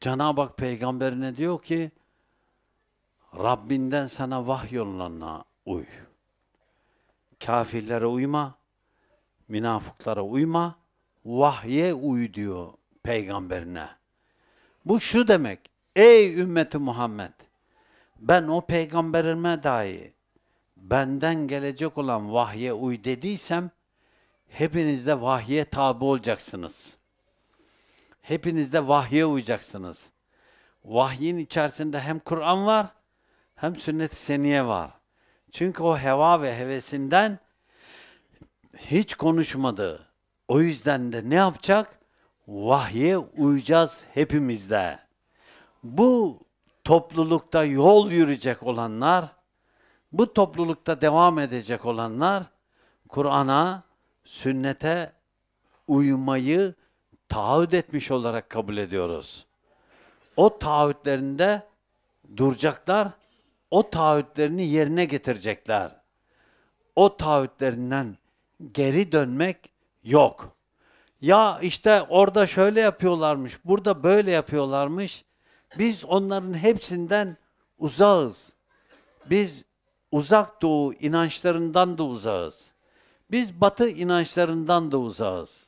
Cenab-ı Hak peygamberine diyor ki Rabbinden sana vahyolunana uy. Kafirlere uyma, münafıklara uyma, vahye uy diyor peygamberine. Bu şu demek, ey ümmeti Muhammed, ben o peygamberime dahi benden gelecek olan vahye uy dediysem, hepiniz de vahye tabi olacaksınız. Hepiniz de vahye uyacaksınız. Vahyin içerisinde hem Kur'an var hem sünnet-i seniye var. Çünkü o heva ve hevesinden hiç konuşmadı. O yüzden de ne yapacak? Vahye uyacağız hepimizde. Bu toplulukta yol yürüyecek olanlar, bu toplulukta devam edecek olanlar Kur'an'a, sünnete uymayı taahhüt etmiş olarak kabul ediyoruz. O taahhütlerinde duracaklar, o taahhütlerini yerine getirecekler. O taahhütlerinden geri dönmek yok. Ya işte orada şöyle yapıyorlarmış, burada böyle yapıyorlarmış. Biz onların hepsinden uzağız. Biz uzak doğu inançlarından da uzağız. Biz batı inançlarından da uzağız.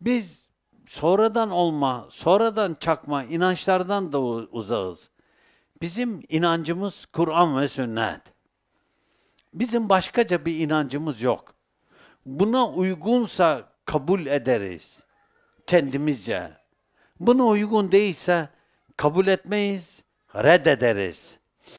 Biz sonradan olma, sonradan çakma inançlardan da uzağız. Bizim inancımız Kur'an ve sünnet. Bizim başkaca bir inancımız yok. Buna uygunsa kabul ederiz kendimizce. Buna uygun değilse kabul etmeyiz, reddederiz.